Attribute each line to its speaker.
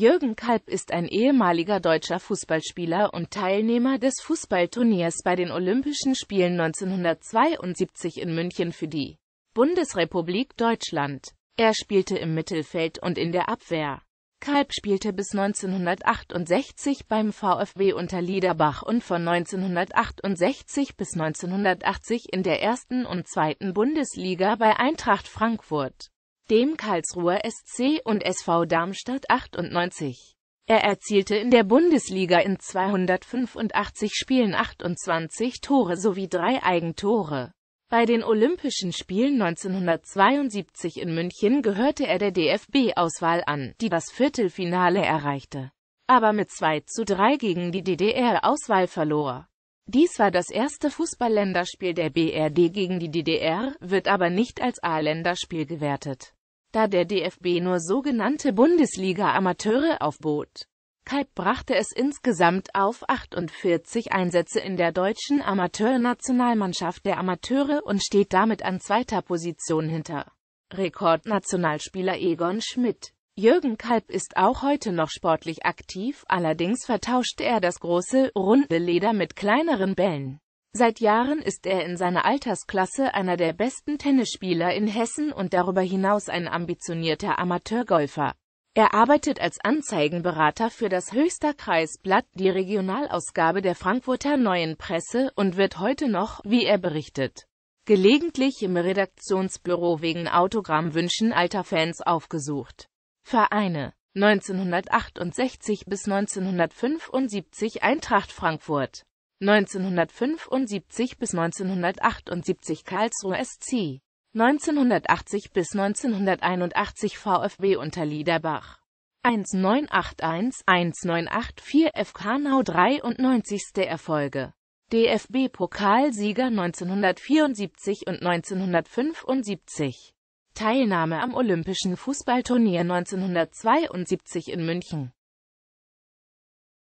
Speaker 1: Jürgen Kalb ist ein ehemaliger deutscher Fußballspieler und Teilnehmer des Fußballturniers bei den Olympischen Spielen 1972 in München für die Bundesrepublik Deutschland. Er spielte im Mittelfeld und in der Abwehr. Kalb spielte bis 1968 beim VfB Liederbach und von 1968 bis 1980 in der ersten und zweiten Bundesliga bei Eintracht Frankfurt dem Karlsruher SC und SV Darmstadt 98. Er erzielte in der Bundesliga in 285 Spielen 28 Tore sowie drei Eigentore. Bei den Olympischen Spielen 1972 in München gehörte er der DFB-Auswahl an, die das Viertelfinale erreichte, aber mit 2 zu 3 gegen die DDR-Auswahl verlor. Dies war das erste Fußballländerspiel der BRD gegen die DDR, wird aber nicht als A-Länderspiel gewertet da der DFB nur sogenannte Bundesliga-Amateure aufbot. Kalb brachte es insgesamt auf 48 Einsätze in der deutschen Amateurnationalmannschaft der Amateure und steht damit an zweiter Position hinter Rekordnationalspieler Egon Schmidt. Jürgen Kalb ist auch heute noch sportlich aktiv, allerdings vertauschte er das große, runde Leder mit kleineren Bällen. Seit Jahren ist er in seiner Altersklasse einer der besten Tennisspieler in Hessen und darüber hinaus ein ambitionierter Amateurgolfer. Er arbeitet als Anzeigenberater für das Höchster Kreisblatt, die Regionalausgabe der Frankfurter Neuen Presse und wird heute noch, wie er berichtet, gelegentlich im Redaktionsbüro wegen Autogrammwünschen alter Fans aufgesucht. Vereine 1968 bis 1975 Eintracht Frankfurt 1975 bis 1978 Karlsruhe SC, 1980 bis 1981 VfB unter Liederbach, 1981-1984 FK Nau 93. Erfolge DFB-Pokalsieger 1974 und 1975 Teilnahme am Olympischen Fußballturnier 1972 in München